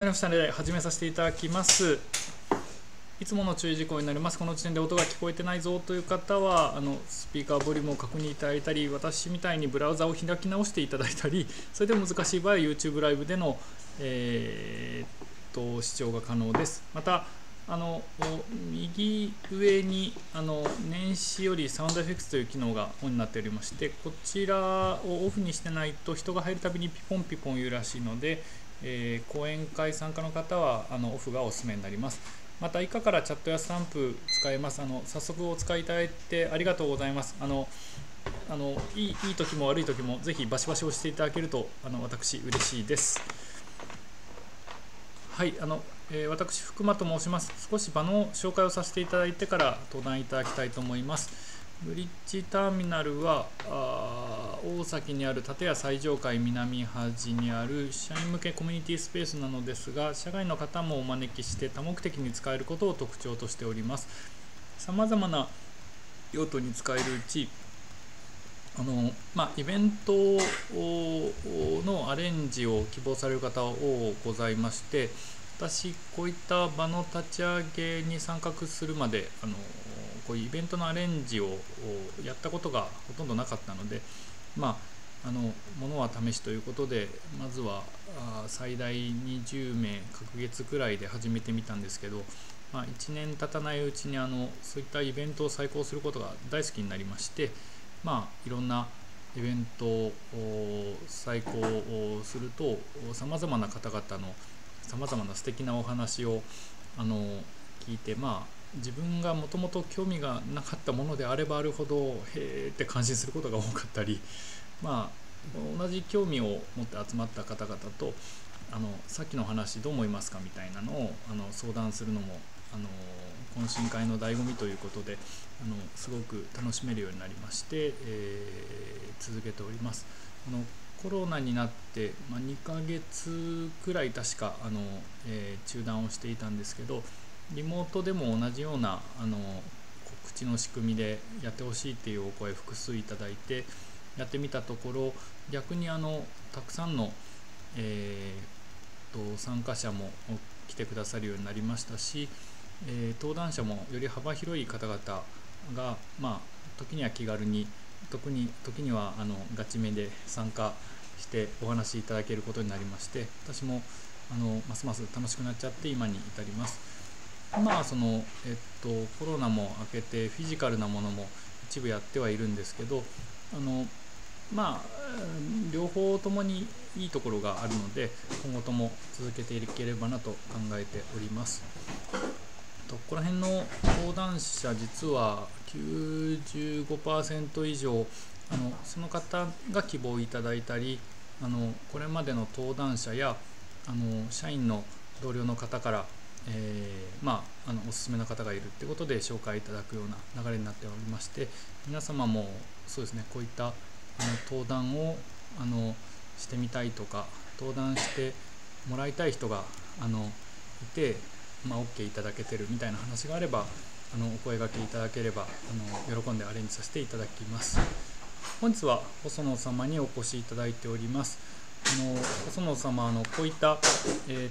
はフ始めさせていただきますいつもの注意事項になりますこの時点で音が聞こえてないぞという方はあのスピーカーボリュームを確認いただいたり私みたいにブラウザを開き直していただいたりそれでも難しい場合は YouTube ライブでの、えー、と視聴が可能ですまたあの右上にあの年始よりサウンドエフェクスという機能がオンになっておりましてこちらをオフにしてないと人が入るたびにピポンピポン言うらしいのでえー、講演会参加の方はあのオフがおすすめになりますまた以下からチャットやスタンプ使えますあの早速お使いいただいてありがとうございますあのあのいいいい時も悪い時もぜひバシバシ押していただけるとあの私嬉しいですはいあの、えー、私福間と申します少し場の紹介をさせていただいてから登壇いただきたいと思いますブリッジターミナルは大崎にある建屋最上階南端にある社員向けコミュニティスペースなのですが社外の方もお招きして多目的に使えることを特徴としておりますさまざまな用途に使えるうちあの、まあ、イベントのアレンジを希望される方多ございまして私こういった場の立ち上げに参画するまであのこういうイベントのアレンジをやったことがほとんどなかったのでまああのものは試しということでまずは最大20名隔月くらいで始めてみたんですけど、まあ、1年経たないうちにあのそういったイベントを再興することが大好きになりまして、まあ、いろんなイベントを再興するとさまざまな方々のさまざまな素敵なお話をあの聞いてまあ自分がもともと興味がなかったものであればあるほどへえって感心することが多かったりまあ同じ興味を持って集まった方々とあのさっきの話どう思いますかみたいなのをあの相談するのもあの懇親会の醍醐味ということであのすごく楽しめるようになりまして、えー、続けております。あのコロナになって、まあ、2ヶ月くらい確かあの、えー、中断をしていたんですけどリモートでも同じようなあの告知の仕組みでやってほしいっていうお声複数いただいてやってみたところ逆にあのたくさんの、えー、と参加者も来てくださるようになりましたし、えー、登壇者もより幅広い方々が、まあ、時には気軽に特に時にはあのガチめで参加してお話しいただけることになりまして私もあのますます楽しくなっちゃって今に至ります。今はその、えっと、コロナも明けてフィジカルなものも一部やってはいるんですけどあのまあ両方ともにいいところがあるので今後とも続けていければなと考えておりますとここら辺の講談社実は95%以上あのその方が希望いただいたりあのこれまでの登壇者やあの社員の同僚の方からえー、まあ、あのおすすめの方がいるってことで紹介いただくような流れになっておりまして皆様もそうですねこういったあの登壇をあのしてみたいとか登壇してもらいたい人があのいて、まあ、OK いただけてるみたいな話があればあのお声がけいただければあの喜んでアレンジさせていただきます。本日は細野様にお越しいただいております。あの細野様のこういった、えー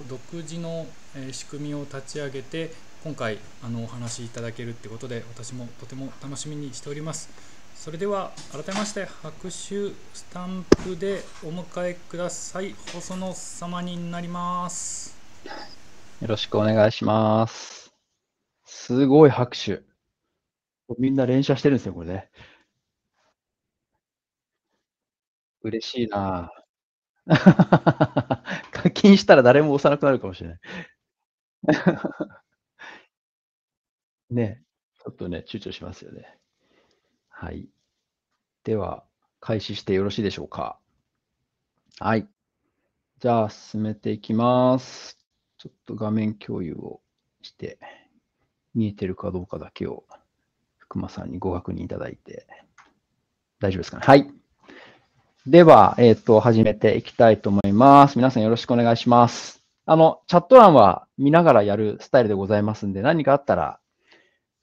と、と独自の仕組みを立ち上げて今回あのお話しいただけるってことで私もとても楽しみにしておりますそれでは改めまして拍手スタンプでお迎えください細野様になりますよろしくお願いしますすごい拍手みんな連射してるんですよこれね嬉しいな。課金したら誰も押さなくなるかもしれない。ね、ちょっとね、躊躇しますよね。はい。では、開始してよろしいでしょうか。はい。じゃあ、進めていきます。ちょっと画面共有をして、見えてるかどうかだけを、福間さんにご確認いただいて、大丈夫ですかね。はい。では、えっ、ー、と、始めていきたいと思います。皆さんよろしくお願いします。あの、チャット欄は見ながらやるスタイルでございますんで、何かあったら、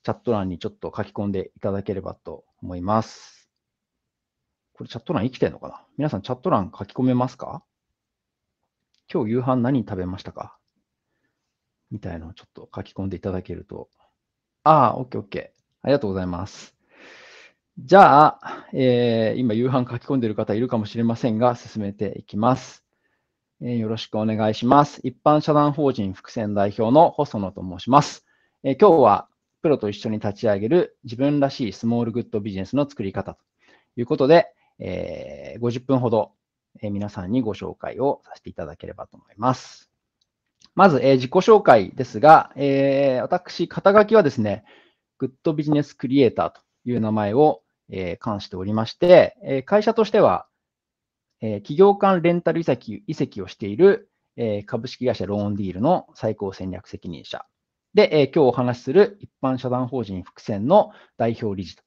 チャット欄にちょっと書き込んでいただければと思います。これチャット欄生きてんのかな皆さんチャット欄書き込めますか今日夕飯何食べましたかみたいのをちょっと書き込んでいただけると。ああ、オッケーオッケー。ありがとうございます。じゃあ、えー、今夕飯書き込んでいる方いるかもしれませんが、進めていきます、えー、よろしくお願いします。一般社団法人伏線代表の細野と申します、えー、今日はプロと一緒に立ち上げる自分らしいスモールグッドビジネスの作り方ということで、えー、50分ほど、えー、皆さんにご紹介をさせていただければと思います。まず、えー、自己紹介ですが、えー、私、肩書きはですね、グッドビジネスクリエイターという名前をえー、関しておりまして、え会社としては、え企業間レンタル移籍移籍をしている、え株式会社ローンディールの最高戦略責任者で、え今日お話しする一般社団法人福線の代表理事と、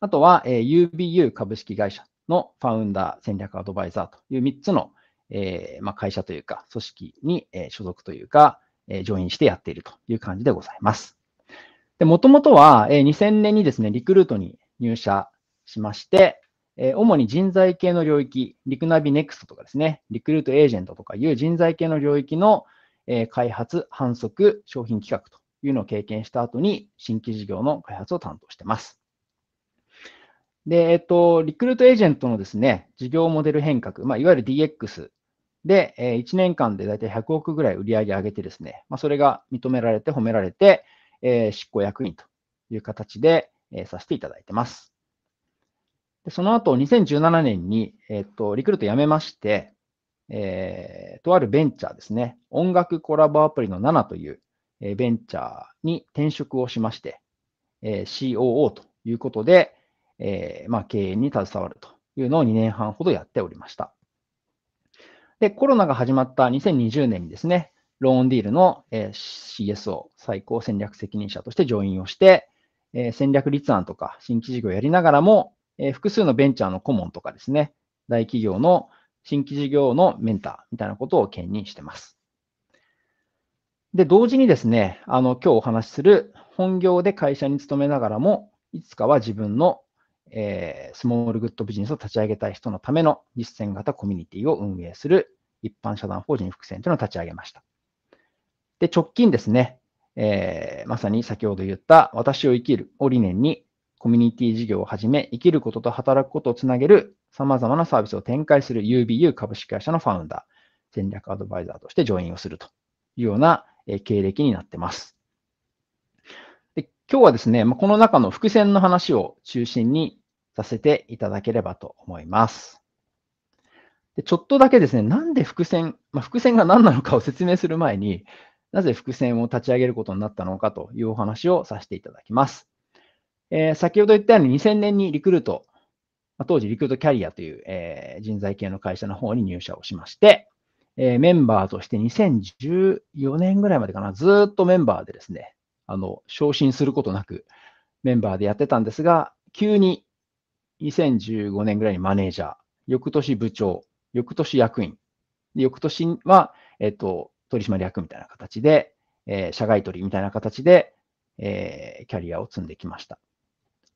あとは、え UBU 株式会社のファウンダー戦略アドバイザーという3つの、えまあ、会社というか組織に、え所属というか、えジョインしてやっているという感じでございます。で、もともとは、え2000年にですね、リクルートに入社しまして、え主に人材系の領域、リクナビネクストとかですね、リクルートエージェントとかいう人材系の領域の、え開発、販促、商品企画というのを経験した後に、新規事業の開発を担当してます。で、えっと、リクルートエージェントのですね、事業モデル変革、まあ、いわゆる DX で、え1年間でだいたい100億ぐらい売り上げ上げてですね、まあ、それが認められて褒められて、え執行役員という形で、えー、させていただいてます。でその後、2017年に、えっ、ー、と、リクルート辞めまして、えー、とあるベンチャーですね、音楽コラボアプリの7という、えー、ベンチャーに転職をしまして、えー、COO ということで、えーまあ、経営に携わるというのを2年半ほどやっておりました。で、コロナが始まった2020年にですね、ローンディールの、えー、CSO、最高戦略責任者としてジョインをして、え戦略立案とか新規事業をやりながらも、え複数のベンチャーの顧問とかですね、大企業の新規事業のメンターみたいなことを兼任してます。で、同時にですね、あの、今日お話しする本業で会社に勤めながらも、いつかは自分の、えー、スモールグッドビジネスを立ち上げたい人のための実践型コミュニティを運営する一般社団法人福線というのを立ち上げました。で、直近ですね、えー、まさに先ほど言った私を生きるを理念にコミュニティ事業をはじめ、生きることと働くことをつなげる様々なサービスを展開する UBU 株式会社のファウンダー、戦略アドバイザーとしてジョインをするというような経歴になってます。で今日はですね、この中の伏線の話を中心にさせていただければと思います。でちょっとだけですね、なんで伏線、まあ、伏線が何なのかを説明する前に、なぜ伏線を立ち上げることになったのかというお話をさせていただきます。えー、先ほど言ったように2000年にリクルート、当時リクルートキャリアという、えー、人材系の会社の方に入社をしまして、えー、メンバーとして2014年ぐらいまでかな、ずっとメンバーでですね、あの、昇進することなくメンバーでやってたんですが、急に2015年ぐらいにマネージャー、翌年部長、翌年役員、翌年は、えっと、取締役みたいな形で、えー、社外取りみたいな形で、えー、キャリアを積んできました。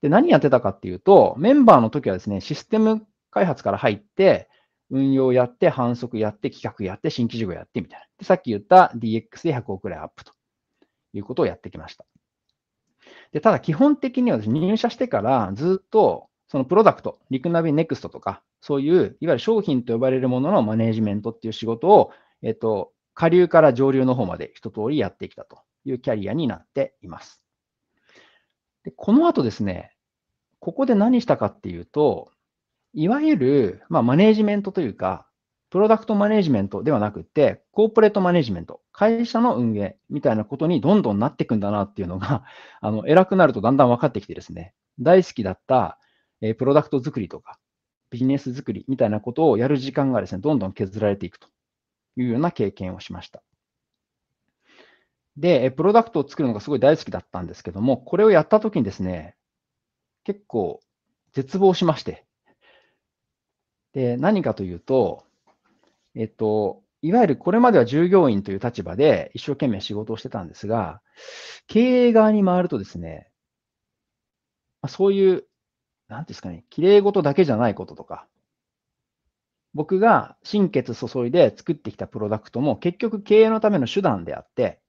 で、何やってたかっていうと、メンバーの時はですね、システム開発から入って、運用やって、反則やって、企画やって、新規事業やってみたいな。で、さっき言った DX で100億くらいアップということをやってきました。で、ただ基本的にはです、ね、入社してからずっとそのプロダクト、リクナビネクストとか、そういう、いわゆる商品と呼ばれるもののマネジメントっていう仕事を、えっと、下流から上流の方まで一通りやってきたというキャリアになっています。でこの後ですね、ここで何したかっていうと、いわゆる、まあ、マネージメントというか、プロダクトマネージメントではなくて、コーポレートマネージメント、会社の運営みたいなことにどんどんなっていくんだなっていうのが、あの、偉くなるとだんだん分かってきてですね、大好きだった、えプロダクト作りとか、ビジネス作りみたいなことをやる時間がですね、どんどん削られていくというような経験をしました。で、プロダクトを作るのがすごい大好きだったんですけども、これをやったときにですね、結構絶望しまして。で、何かというと、えっと、いわゆるこれまでは従業員という立場で一生懸命仕事をしてたんですが、経営側に回るとですね、そういう、なんですかね、綺麗事だけじゃないこととか、僕が心血注いで作ってきたプロダクトも結局経営のための手段であって、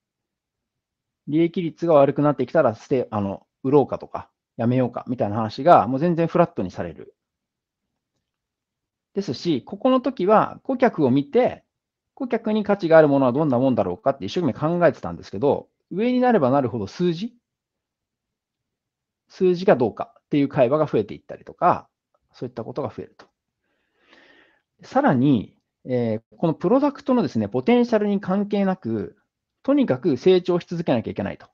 利益率が悪くなってきたら捨て、あの、売ろうかとか、やめようかみたいな話がもう全然フラットにされる。ですし、ここの時は顧客を見て、顧客に価値があるものはどんなもんだろうかって一生懸命考えてたんですけど、上になればなるほど数字数字がどうかっていう会話が増えていったりとか、そういったことが増えると。さらに、えー、このプロダクトのですね、ポテンシャルに関係なく、とにかく成長し続けなきゃいけないと。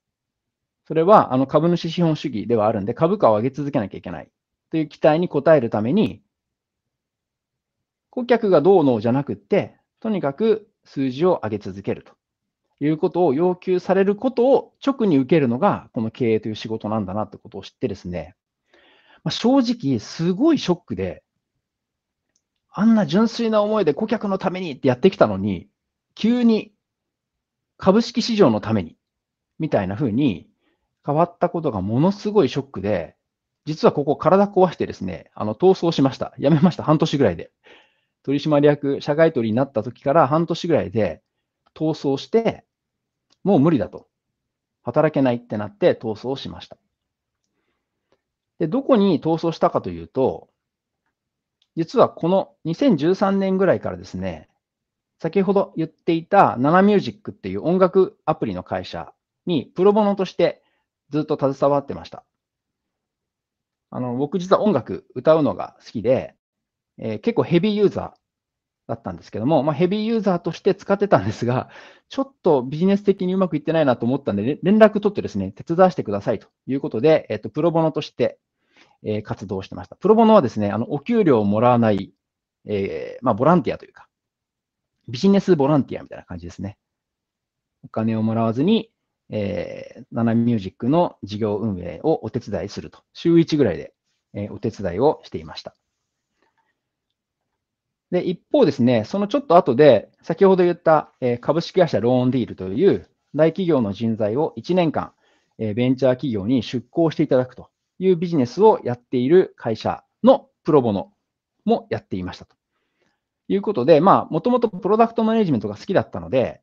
それはあの株主資本主義ではあるんで、株価を上げ続けなきゃいけないという期待に応えるために、顧客がどうのじゃなくって、とにかく数字を上げ続けるということを要求されることを直に受けるのが、この経営という仕事なんだなってことを知ってですね、まあ、正直、すごいショックで、あんな純粋な思いで顧客のためにってやってきたのに、急に株式市場のために、みたいな風に変わったことがものすごいショックで、実はここ体壊してですね、あの、逃走しました。辞めました。半年ぐらいで。取締役、社外取りになった時から半年ぐらいで逃走して、もう無理だと。働けないってなって逃走しました。で、どこに逃走したかというと、実はこの2013年ぐらいからですね、先ほど言っていたナナミュージックっていう音楽アプリの会社にプロボノとしてずっと携わってました。あの、僕実は音楽歌うのが好きで、えー、結構ヘビーユーザーだったんですけども、まあ、ヘビーユーザーとして使ってたんですが、ちょっとビジネス的にうまくいってないなと思ったんで、連絡取ってですね、手伝わせてくださいということで、えっと、プロボノとしてえー、活動してました。プロボノはですね、あのお給料をもらわない、えー、まあ、ボランティアというか、ビジネスボランティアみたいな感じですね。お金をもらわずに、えー、ナナミュージックの事業運営をお手伝いすると。週1ぐらいで、えー、お手伝いをしていました。で、一方ですね、そのちょっと後で、先ほど言った、えー、株式会社ローンディールという大企業の人材を1年間、えー、ベンチャー企業に出向していただくというビジネスをやっている会社のプロボノもやっていましたと。いうことで、まあ、もともとプロダクトマネジメントが好きだったので、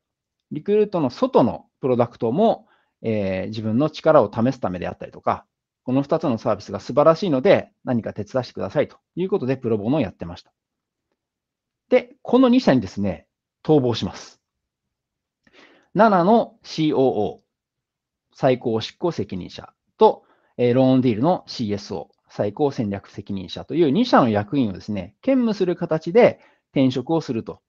リクルートの外のプロダクトも、えー、自分の力を試すためであったりとか、この2つのサービスが素晴らしいので、何か手伝ってくださいということで、プロボノをやってました。で、この2社にですね、逃亡します。7の COO、最高執行責任者とえローンディールの CSO、最高戦略責任者という2社の役員をですね、兼務する形で転職をすると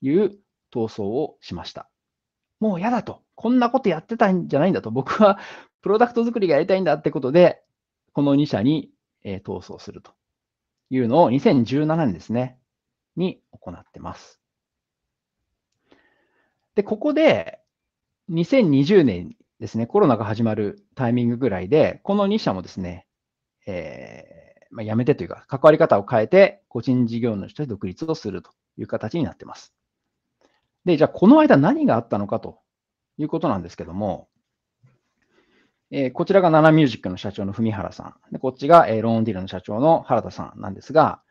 いう闘争をしました。もう嫌だと。こんなことやってたんじゃないんだと。僕はプロダクト作りがやりたいんだってことで、この2社に、え闘争するというのを2017年ですね、に行ってます。で、ここで2020年ですね、コロナが始まるタイミングぐらいで、この2社もですね、えー、まあ、やめてというか、関わり方を変えて、個人事業主として独立をするという形になってます。で、じゃあ、この間何があったのかということなんですけども、えー、こちらがナナミュージックの社長の文原さん、でこっちが、えー、ローンディールの社長の原田さんなんですが、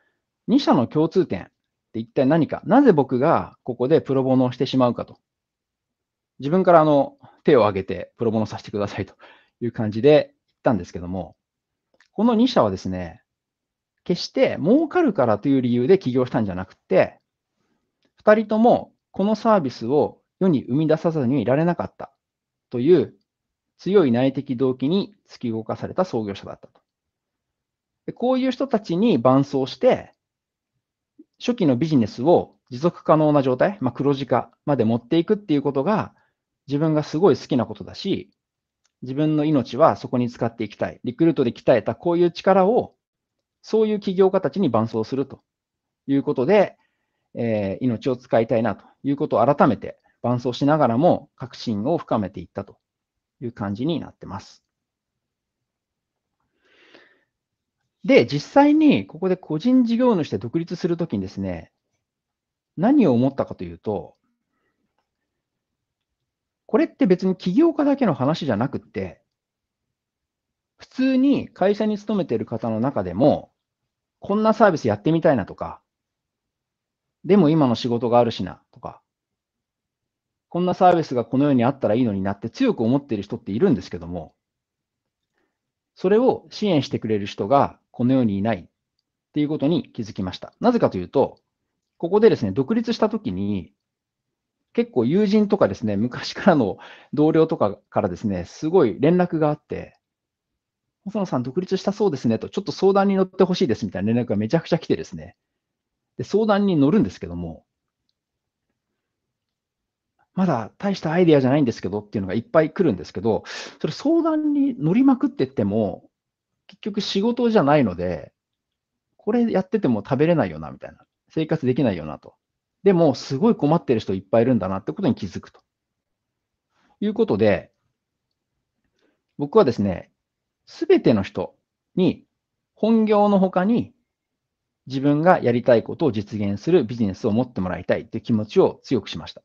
2社の共通点って一体何か、なぜ僕がここでプロボノをしてしまうかと自分からあの手を挙げてプロモノさせてくださいという感じで言ったんですけども、この2社はですね、決して儲かるからという理由で起業したんじゃなくて、2人ともこのサービスを世に生み出さずにいられなかったという強い内的動機に突き動かされた創業者だったと。でこういう人たちに伴走して、初期のビジネスを持続可能な状態、まあ、黒字化まで持っていくっていうことが、自分がすごい好きなことだし、自分の命はそこに使っていきたい。リクルートで鍛えたこういう力を、そういう企業家たちに伴走するということで、えー、命を使いたいなということを改めて伴走しながらも確信を深めていったという感じになってます。で、実際にここで個人事業主で独立するときにですね、何を思ったかというと、これって別に起業家だけの話じゃなくって、普通に会社に勤めてる方の中でも、こんなサービスやってみたいなとか、でも今の仕事があるしなとか、こんなサービスがこの世にあったらいいのになって強く思っている人っているんですけども、それを支援してくれる人がこの世にいないっていうことに気づきました。なぜかというと、ここでですね、独立したときに、結構友人とかですね、昔からの同僚とかからですね、すごい連絡があって、細野さん独立したそうですねと、ちょっと相談に乗ってほしいですみたいな連絡がめちゃくちゃ来てですね、で相談に乗るんですけども、まだ大したアイデアじゃないんですけどっていうのがいっぱい来るんですけど、それ相談に乗りまくってっても、結局仕事じゃないので、これやってても食べれないよなみたいな、生活できないよなと。でも、すごい困ってる人いっぱいいるんだなってことに気づくと。いうことで、僕はですね、すべての人に本業の他に自分がやりたいことを実現するビジネスを持ってもらいたいっていう気持ちを強くしました。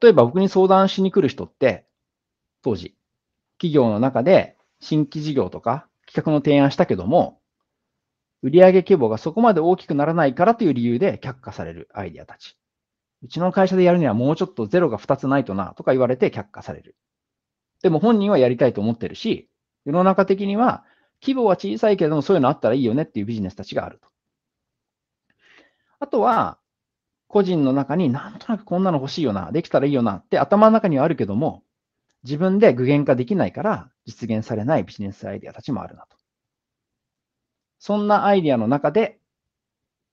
例えば僕に相談しに来る人って、当時、企業の中で新規事業とか企画の提案したけども、売上規模がそこまで大きくならないからという理由で却下されるアイデアたち。うちの会社でやるにはもうちょっとゼロが2つないとなとか言われて却下される。でも本人はやりたいと思ってるし、世の中的には規模は小さいけれどもそういうのあったらいいよねっていうビジネスたちがあると。あとは、個人の中になんとなくこんなの欲しいよな、できたらいいよなって頭の中にはあるけども、自分で具現化できないから実現されないビジネスアイデアたちもあるなと。そんなアイディアの中で、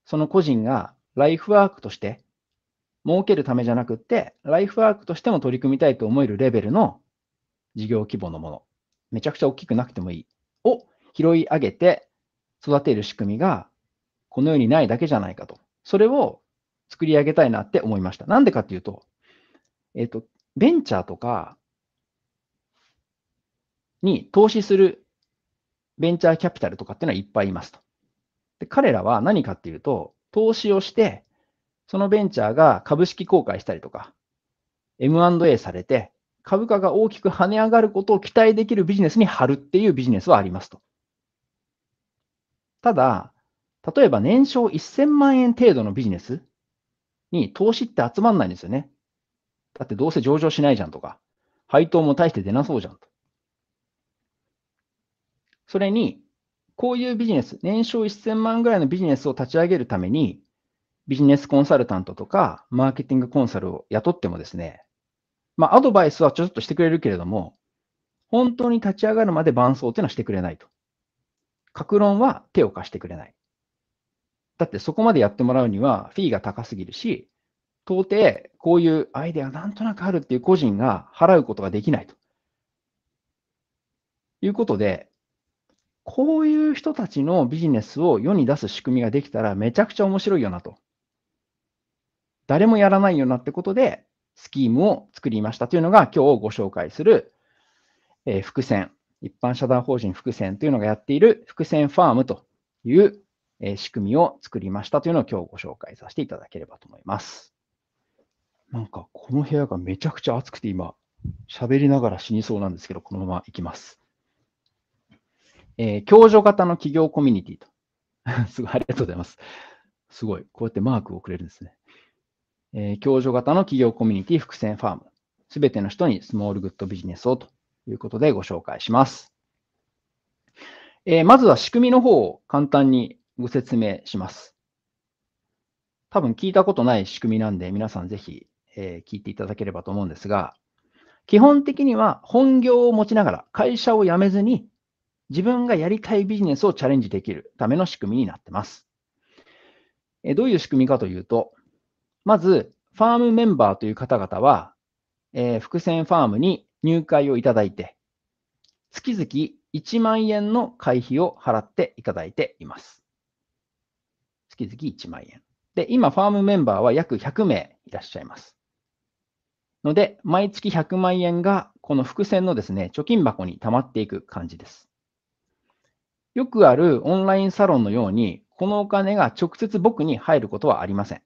その個人がライフワークとして、儲けるためじゃなくって、ライフワークとしても取り組みたいと思えるレベルの事業規模のもの、めちゃくちゃ大きくなくてもいい、を拾い上げて育てる仕組みが、この世にないだけじゃないかと。それを作り上げたいなって思いました。なんでかっていうと、えっ、ー、と、ベンチャーとかに投資するベンチャーキャピタルとかっていうのはいっぱいいますと。で彼らは何かっていうと、投資をして、そのベンチャーが株式公開したりとか、M&A されて、株価が大きく跳ね上がることを期待できるビジネスに貼るっていうビジネスはありますと。ただ、例えば年商1000万円程度のビジネスに投資って集まんないんですよね。だってどうせ上場しないじゃんとか、配当も大して出なそうじゃんと。それに、こういうビジネス、年商1000万ぐらいのビジネスを立ち上げるために、ビジネスコンサルタントとか、マーケティングコンサルを雇ってもですね、まあ、アドバイスはちょっとしてくれるけれども、本当に立ち上がるまで伴奏っていうのはしてくれないと。格論は手を貸してくれない。だってそこまでやってもらうにはフィーが高すぎるし、到底こういうアイデアなんとなくあるっていう個人が払うことができないと。いうことで、こういう人たちのビジネスを世に出す仕組みができたらめちゃくちゃ面白いよなと。誰もやらないよなってことで、スキームを作りましたというのが今日ご紹介する、えー、伏線。一般社団法人伏線というのがやっている伏線ファームという、えー、仕組みを作りましたというのを今日ご紹介させていただければと思います。なんかこの部屋がめちゃくちゃ暑くて今、喋りながら死にそうなんですけど、このまま行きます。えー、共助型の企業コミュニティと。すごい、ありがとうございます。すごい、こうやってマークをくれるんですね。えー、共助型の企業コミュニティ、伏線ファーム。すべての人にスモールグッドビジネスをということでご紹介します。えー、まずは仕組みの方を簡単にご説明します。多分聞いたことない仕組みなんで、皆さんぜひ、えー、聞いていただければと思うんですが、基本的には本業を持ちながら会社を辞めずに自分がやりたいビジネスをチャレンジできるための仕組みになってます。えどういう仕組みかというと、まず、ファームメンバーという方々は、えー、伏線ファームに入会をいただいて、月々1万円の会費を払っていただいています。月々1万円。で、今、ファームメンバーは約100名いらっしゃいます。ので、毎月100万円が、この伏線のですね、貯金箱に溜まっていく感じです。よくあるオンラインサロンのように、このお金が直接僕に入ることはありません。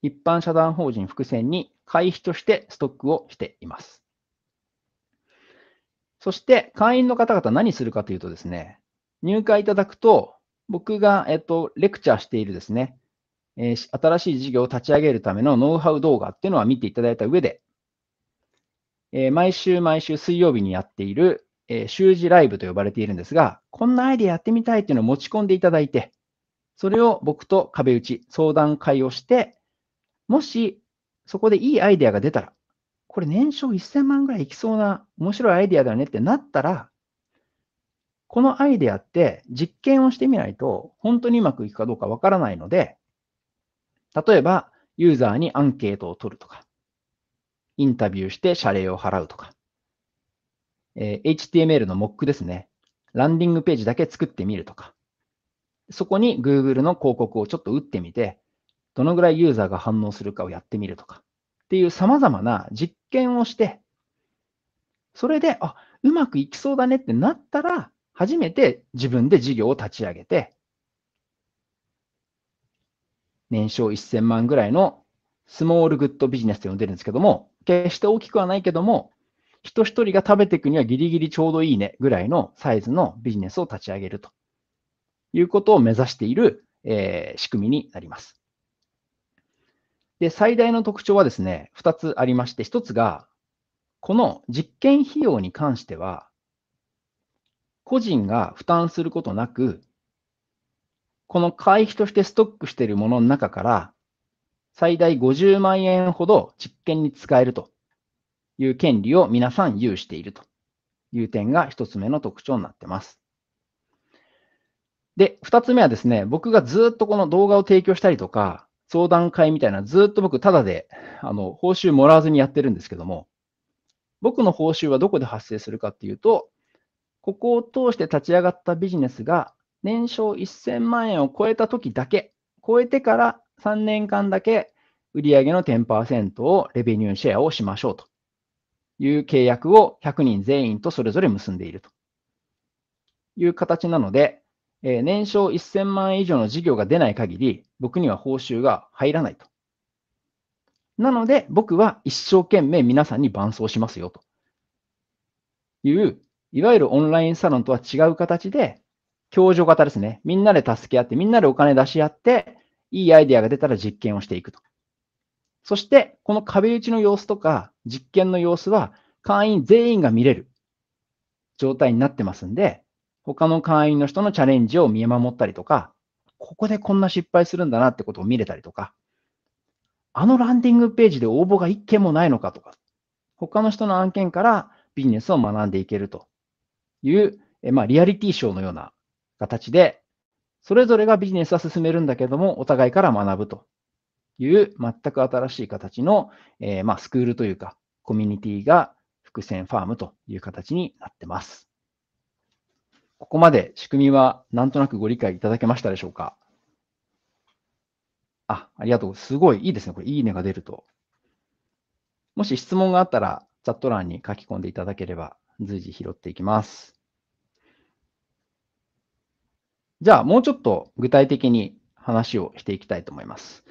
一般社団法人伏線に会費としてストックをしています。そして会員の方々何するかというとですね、入会いただくと、僕が、えっと、レクチャーしているですね、えー、新しい事業を立ち上げるためのノウハウ動画っていうのは見ていただいた上で、えー、毎週毎週水曜日にやっているえー、習字ライブと呼ばれているんですが、こんなアイディアやってみたいっていうのを持ち込んでいただいて、それを僕と壁打ち、相談会をして、もしそこでいいアイデアが出たら、これ年商1000万ぐらいいきそうな面白いアイデアだよねってなったら、このアイデアって実験をしてみないと本当にうまくいくかどうかわからないので、例えばユーザーにアンケートを取るとか、インタビューして謝礼を払うとか、えー、HTML の Mock ですね。ランディングページだけ作ってみるとか。そこに Google の広告をちょっと打ってみて、どのぐらいユーザーが反応するかをやってみるとか。っていう様々な実験をして、それで、あ、うまくいきそうだねってなったら、初めて自分で事業を立ち上げて、年商1000万ぐらいのスモールグッドビジネスと呼んでるんですけども、決して大きくはないけども、人一人が食べていくにはギリギリちょうどいいねぐらいのサイズのビジネスを立ち上げるということを目指している、えー、仕組みになります。で、最大の特徴はですね、二つありまして、一つが、この実験費用に関しては、個人が負担することなく、この会費としてストックしているものの中から、最大50万円ほど実験に使えるという権利を皆さん有しているという点が1つ目の特徴になってます。で、2つ目はですね、僕がずっとこの動画を提供したりとか、相談会みたいな、ずっと僕、ただで、あの、報酬もらわずにやってるんですけども、僕の報酬はどこで発生するかっていうと、ここを通して立ち上がったビジネスが年商1000万円を超えた時だけ、超えてから3年間だけ売上の10%をレベニューシェアをしましょうという契約を100人全員とそれぞれ結んでいるという形なので、え年商1000万円以上の事業が出ない限り、僕には報酬が入らないと。なので、僕は一生懸命皆さんに伴走しますよという、いわゆるオンラインサロンとは違う形で、共助型ですね。みんなで助け合って、みんなでお金出し合って、いいアイデアが出たら実験をしていくと。そして、この壁打ちの様子とか、実験の様子は会員全員が見れる状態になってますんで、他の会員の人のチャレンジを見守ったりとか、ここでこんな失敗するんだなってことを見れたりとか、あのランディングページで応募が1件もないのかとか、他の人の案件からビジネスを学んでいけるという、えまあ、リアリティショーのような形で、それぞれがビジネスは進めるんだけども、お互いから学ぶという全く新しい形の、えー、まあ、スクールというか、コミュニティが伏線ファームという形になってます。ここまで仕組みはなんとなくご理解いただけましたでしょうかあ、ありがとう。すごいいいですね。これ、いいねが出ると。もし質問があったら、チャット欄に書き込んでいただければ、随時拾っていきます。じゃあ、もうちょっと具体的に話をしていきたいと思います。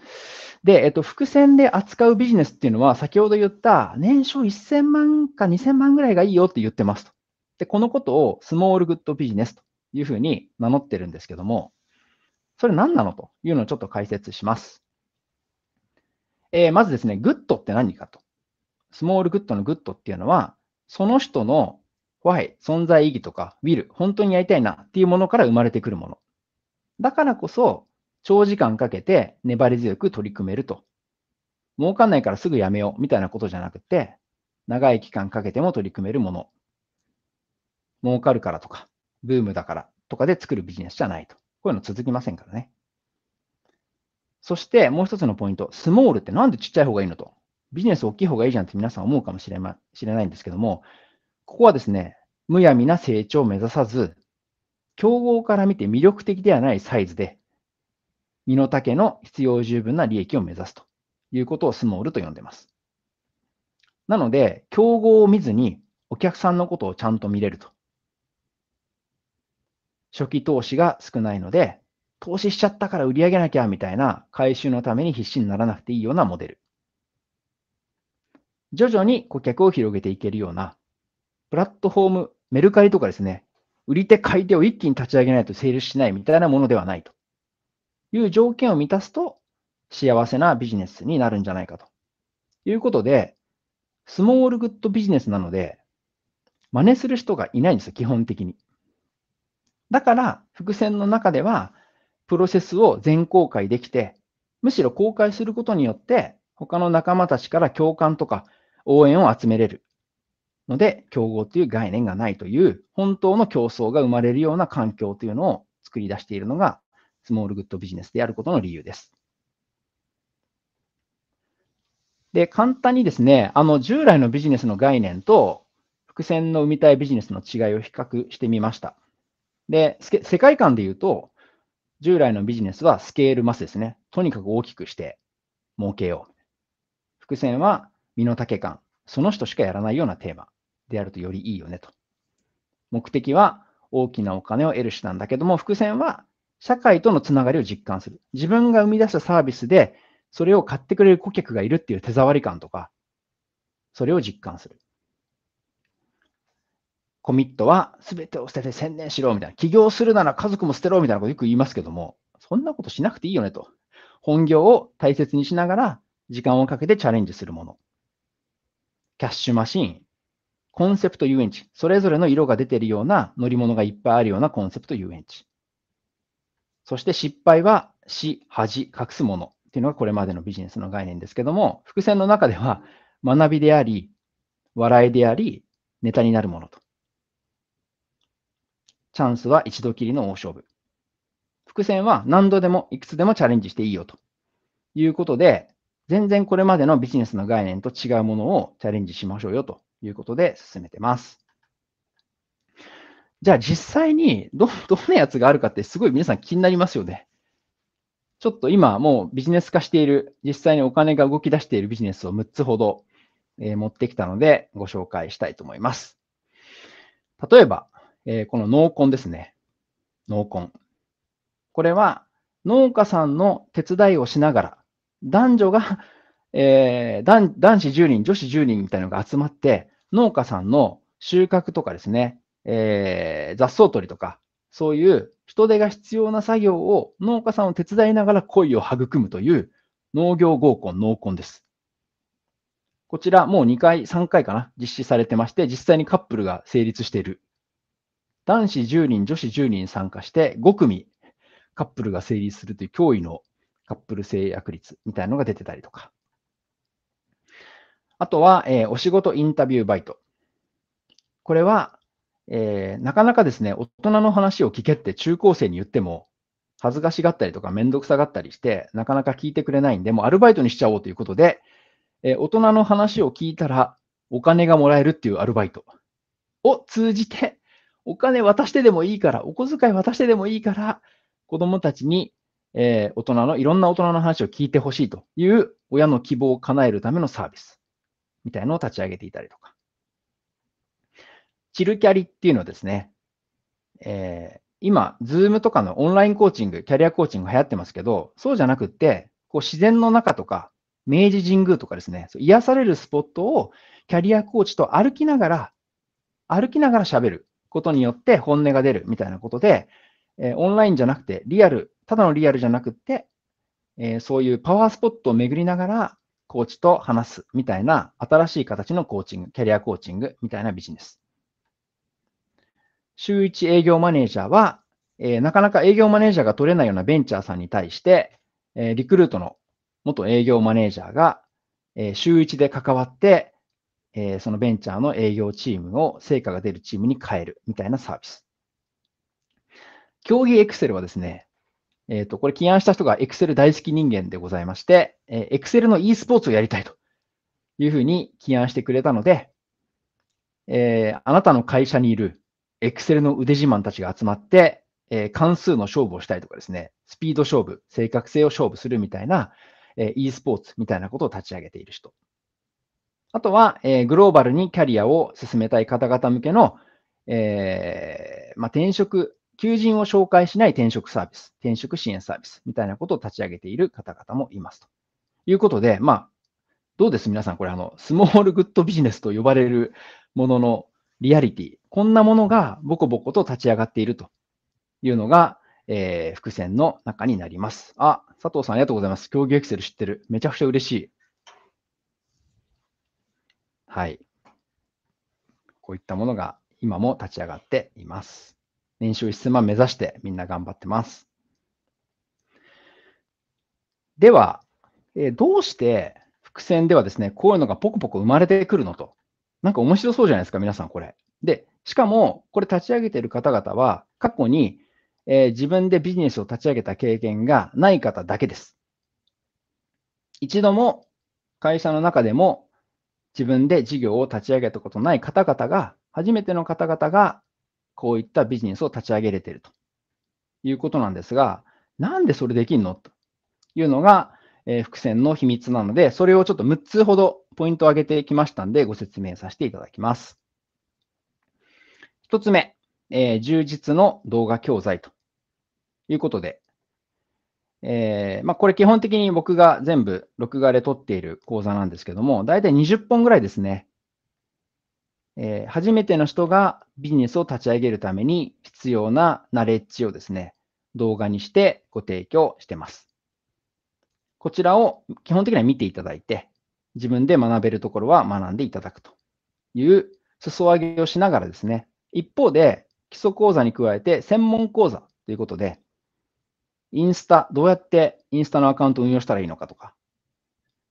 で、えっと、伏線で扱うビジネスっていうのは、先ほど言った年商1000万か2000万ぐらいがいいよって言ってますと。で、このことをスモールグッドビジネスというふうに名乗ってるんですけども、それ何なのというのをちょっと解説します。えー、まずですね、グッドって何かと。スモールグッドのグッドっていうのは、その人の why、存在意義とか will、本当にやりたいなっていうものから生まれてくるもの。だからこそ、長時間かけて粘り強く取り組めると。儲かんないからすぐやめようみたいなことじゃなくて、長い期間かけても取り組めるもの。儲かるからとか、ブームだからとかで作るビジネスじゃないと。こういうの続きませんからね。そしてもう一つのポイント、スモールってなんでちっちゃい方がいいのと。ビジネス大きい方がいいじゃんって皆さん思うかもしれ,、ま、しれないんですけども、ここはですね、むやみな成長を目指さず、競合から見て魅力的ではないサイズで身の丈の必要十分な利益を目指すということをスモールと呼んでます。なので、競合を見ずにお客さんのことをちゃんと見れると。初期投資が少ないので、投資しちゃったから売り上げなきゃみたいな回収のために必死にならなくていいようなモデル。徐々に顧客を広げていけるような、プラットフォーム、メルカリとかですね、売り手買い手を一気に立ち上げないとセールしないみたいなものではないと。いう条件を満たすと、幸せなビジネスになるんじゃないかと。いうことで、スモールグッドビジネスなので、真似する人がいないんですよ、基本的に。だから、伏線の中では、プロセスを全公開できて、むしろ公開することによって、他の仲間たちから共感とか応援を集めれる。ので、競合という概念がないという、本当の競争が生まれるような環境というのを作り出しているのが、スモールグッドビジネスであることの理由です。で、簡単にですね、あの従来のビジネスの概念と伏線の生みたいビジネスの違いを比較してみました。で、世界観で言うと、従来のビジネスはスケールマスですね。とにかく大きくして儲けよう。伏線は身の丈感。その人しかやらないようなテーマであるとよりいいよねと。目的は大きなお金を得る手段だけども、伏線は社会とのつながりを実感する。自分が生み出したサービスで、それを買ってくれる顧客がいるっていう手触り感とか、それを実感する。コミットは全てを捨てて専念しろみたいな。起業するなら家族も捨てろみたいなことよく言いますけども、そんなことしなくていいよねと。本業を大切にしながら時間をかけてチャレンジするもの。キャッシュマシーン、コンセプト遊園地、それぞれの色が出てるような乗り物がいっぱいあるようなコンセプト遊園地。そして失敗は死、恥、隠すものっていうのがこれまでのビジネスの概念ですけども、伏線の中では学びであり、笑いであり、ネタになるものと。チャンスは一度きりの大勝負。伏線は何度でもいくつでもチャレンジしていいよということで、全然これまでのビジネスの概念と違うものをチャレンジしましょうよということで進めてます。じゃあ実際にど、どんなやつがあるかってすごい皆さん気になりますよね。ちょっと今もうビジネス化している、実際にお金が動き出しているビジネスを6つほど、えー、持ってきたのでご紹介したいと思います。例えば、えー、この農根ですね。農根。これは農家さんの手伝いをしながら、男女が、えー、男子10人、女子10人みたいなのが集まって、農家さんの収穫とかですね、えー、雑草取りとか、そういう人手が必要な作業を農家さんを手伝いながら恋を育むという農業合コン、農コンです。こちらもう2回、3回かな、実施されてまして、実際にカップルが成立している。男子10人、女子10人参加して5組カップルが成立するという脅威のカップル制約率みたいなのが出てたりとか。あとは、えー、お仕事インタビューバイト。これは、えー、なかなかですね、大人の話を聞けって中高生に言っても、恥ずかしがったりとかめんどくさがったりして、なかなか聞いてくれないんで、もうアルバイトにしちゃおうということで、えー、大人の話を聞いたらお金がもらえるっていうアルバイトを通じて、お金渡してでもいいから、お小遣い渡してでもいいから、子供たちに、えー、大人の、いろんな大人の話を聞いてほしいという親の希望を叶えるためのサービスみたいのを立ち上げていたりとか。チルキャリっていうのですね、えー、今、ズームとかのオンラインコーチング、キャリアコーチング流行ってますけど、そうじゃなくって、こう自然の中とか、明治神宮とかですね、癒されるスポットをキャリアコーチと歩きながら、歩きながら喋ることによって本音が出るみたいなことで、えー、オンラインじゃなくて、リアル、ただのリアルじゃなくって、えー、そういうパワースポットを巡りながら、コーチと話すみたいな新しい形のコーチング、キャリアコーチングみたいなビジネス。週一営業マネージャーは、えー、なかなか営業マネージャーが取れないようなベンチャーさんに対して、えー、リクルートの元営業マネージャーが、えー、週一で関わって、えー、そのベンチャーの営業チームを成果が出るチームに変えるみたいなサービス。競技エクセルはですね、えっ、ー、と、これ起案した人がエクセル大好き人間でございまして、えクセルの e スポーツをやりたいというふうに起案してくれたので、えー、あなたの会社にいるエクセルの腕自慢たちが集まって、えー、関数の勝負をしたりとかですね、スピード勝負、正確性を勝負するみたいな、えー、e スポーツみたいなことを立ち上げている人。あとは、えー、グローバルにキャリアを進めたい方々向けの、えー、まあ、転職、求人を紹介しない転職サービス、転職支援サービスみたいなことを立ち上げている方々もいますと。いうことで、まあ、どうです皆さん、これ、あの、スモールグッドビジネスと呼ばれるもののリアリティ、こんなものがボコボコと立ち上がっているというのが、えー、伏線の中になります。あ、佐藤さんありがとうございます。競技エクセル知ってる。めちゃくちゃ嬉しい。はい。こういったものが今も立ち上がっています。年収1000万目指してみんな頑張ってます。では、えー、どうして伏線ではですね、こういうのがポコポコ生まれてくるのとなんか面白そうじゃないですか、皆さんこれ。で、しかも、これ立ち上げてる方々は、過去に、えー、自分でビジネスを立ち上げた経験がない方だけです。一度も会社の中でも自分で事業を立ち上げたことない方々が、初めての方々が、こういったビジネスを立ち上げれてるということなんですが、なんでそれできんのというのが、えー、伏線の秘密なので、それをちょっと6つほどポイントを挙げてきましたので、ご説明させていただきます。一つ目、えー、充実の動画教材ということで、えー、まあ、これ基本的に僕が全部録画で撮っている講座なんですけども、だいたい20本ぐらいですね。えー、初めての人がビジネスを立ち上げるために必要なナレッジをですね、動画にしてご提供してます。こちらを基本的には見ていただいて、自分で学べるところは学んでいただくという裾上げをしながらですね、一方で基礎講座に加えて専門講座ということで、インスタ、どうやってインスタのアカウントを運用したらいいのかとか、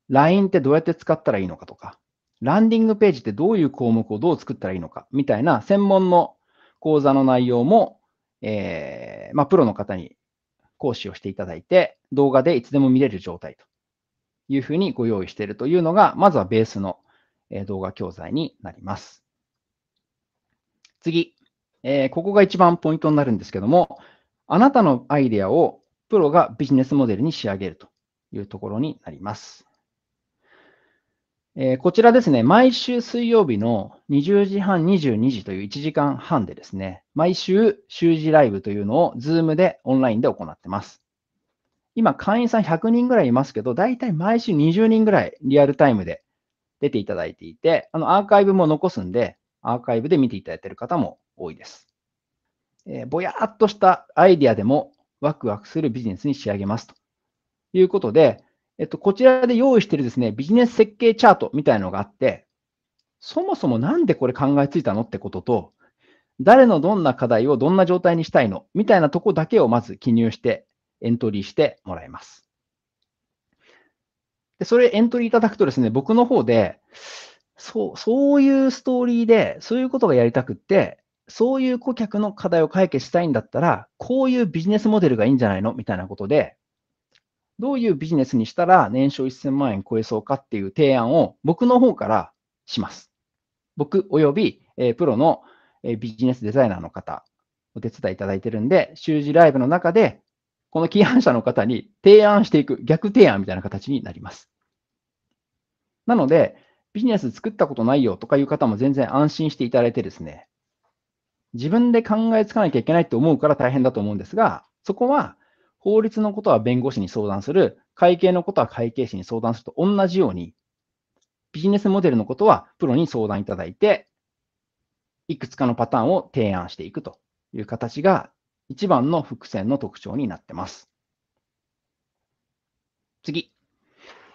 LINE ってどうやって使ったらいいのかとか、ランディングページってどういう項目をどう作ったらいいのかみたいな専門の講座の内容も、えー、まあ、プロの方に講師をしていただいて、動画でいつでも見れる状態というふうにご用意しているというのが、まずはベースの動画教材になります。次、えー、ここが一番ポイントになるんですけども、あなたのアイデアをプロがビジネスモデルに仕上げるというところになります。えー、こちらですね、毎週水曜日の20時半、22時という1時間半でですね、毎週週次ライブというのを Zoom でオンラインで行ってます。今、会員さん100人ぐらいいますけど、だいたい毎週20人ぐらいリアルタイムで出ていただいていて、あのアーカイブも残すんで、アーカイブで見ていただいている方も多いです。えー、ぼやっとしたアイディアでもワクワクするビジネスに仕上げますということで、えっと、こちらで用意しているですね、ビジネス設計チャートみたいなのがあって、そもそもなんでこれ考えついたのってことと、誰のどんな課題をどんな状態にしたいのみたいなとこだけをまず記入してエントリーしてもらいます。で、それエントリーいただくとですね、僕の方で、そう、そういうストーリーで、そういうことがやりたくって、そういう顧客の課題を解決したいんだったら、こういうビジネスモデルがいいんじゃないのみたいなことで、どういうビジネスにしたら年商1000万円超えそうかっていう提案を僕の方からします。僕及び、えプロの、えビジネスデザイナーの方お手伝いいただいてるんで、習字ライブの中でこの規範者の方に提案していく、逆提案みたいな形になります。なので、ビジネス作ったことないよとかいう方も全然安心していただいてですね、自分で考えつかなきゃいけないって思うから大変だと思うんですが、そこは法律のことは弁護士に相談する、会計のことは会計士に相談すると同じように、ビジネスモデルのことはプロに相談いただいて、いくつかのパターンを提案していくという形が一番の伏線の特徴になってます。次、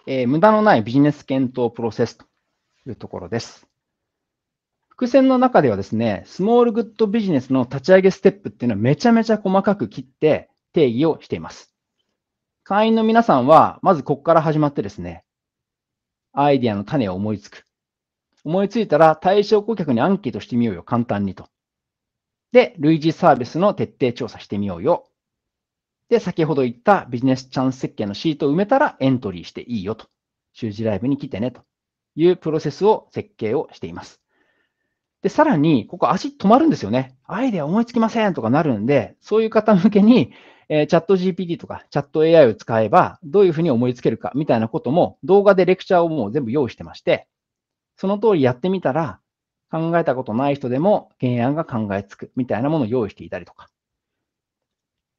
えー、無駄のないビジネス検討プロセスというところです。伏線の中ではですね、スモールグッドビジネスの立ち上げステップっていうのはめちゃめちゃ細かく切って定義をしています。会員の皆さんは、まずここから始まってですね、アイディアの種を思いつく。思いついたら対象顧客にアンケートしてみようよ、簡単にと。で、類似サービスの徹底調査してみようよ。で、先ほど言ったビジネスチャンス設計のシートを埋めたらエントリーしていいよと。習字ライブに来てねというプロセスを設計をしています。で、さらに、ここ足止まるんですよね。アイデア思いつきませんとかなるんで、そういう方向けに、えー、チャット GPT とかチャット AI を使えば、どういうふうに思いつけるかみたいなことも動画でレクチャーをもう全部用意してまして、その通りやってみたら、考えたことない人でも原案が考えつくみたいなものを用意していたりとか、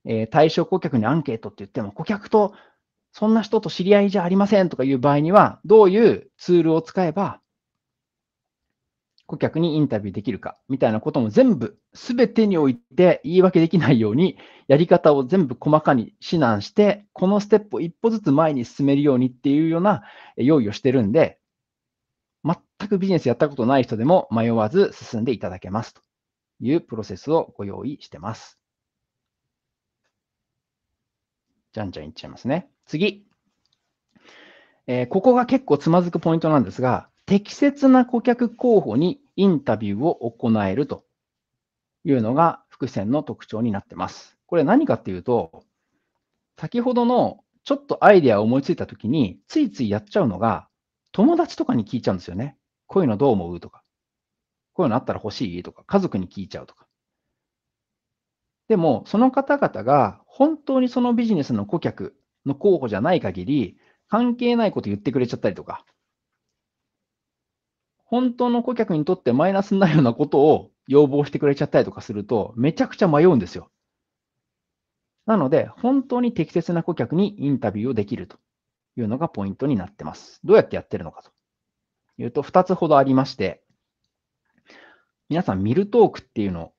えー、対象顧客にアンケートって言っても、顧客とそんな人と知り合いじゃありませんとかいう場合には、どういうツールを使えば、顧客にインタビューできるかみたいなことも全部、すべてにおいて言い訳できないように、やり方を全部細かに指南して、このステップを一歩ずつ前に進めるようにっていうような用意をしてるんで、くビジネスやったことない人でも迷わず進んでいただけますというプロセスをご用意してます。じゃんじゃんいっちゃいますね。次。えー、ここが結構つまずくポイントなんですが、適切な顧客候補にインタビューを行えるというのが伏線の特徴になってます。これ何かっていうと、先ほどのちょっとアイデアを思いついたときに、ついついやっちゃうのが、友達とかに聞いちゃうんですよね。こういうのどう思うとか、こういうのあったら欲しいとか、家族に聞いちゃうとか。でも、その方々が本当にそのビジネスの顧客の候補じゃない限り、関係ないこと言ってくれちゃったりとか、本当の顧客にとってマイナスになるようなことを要望してくれちゃったりとかすると、めちゃくちゃ迷うんですよ。なので、本当に適切な顧客にインタビューをできるというのがポイントになってます。どうやってやってるのかと。言うと2つほどありまして、皆さんミルトークっていうのを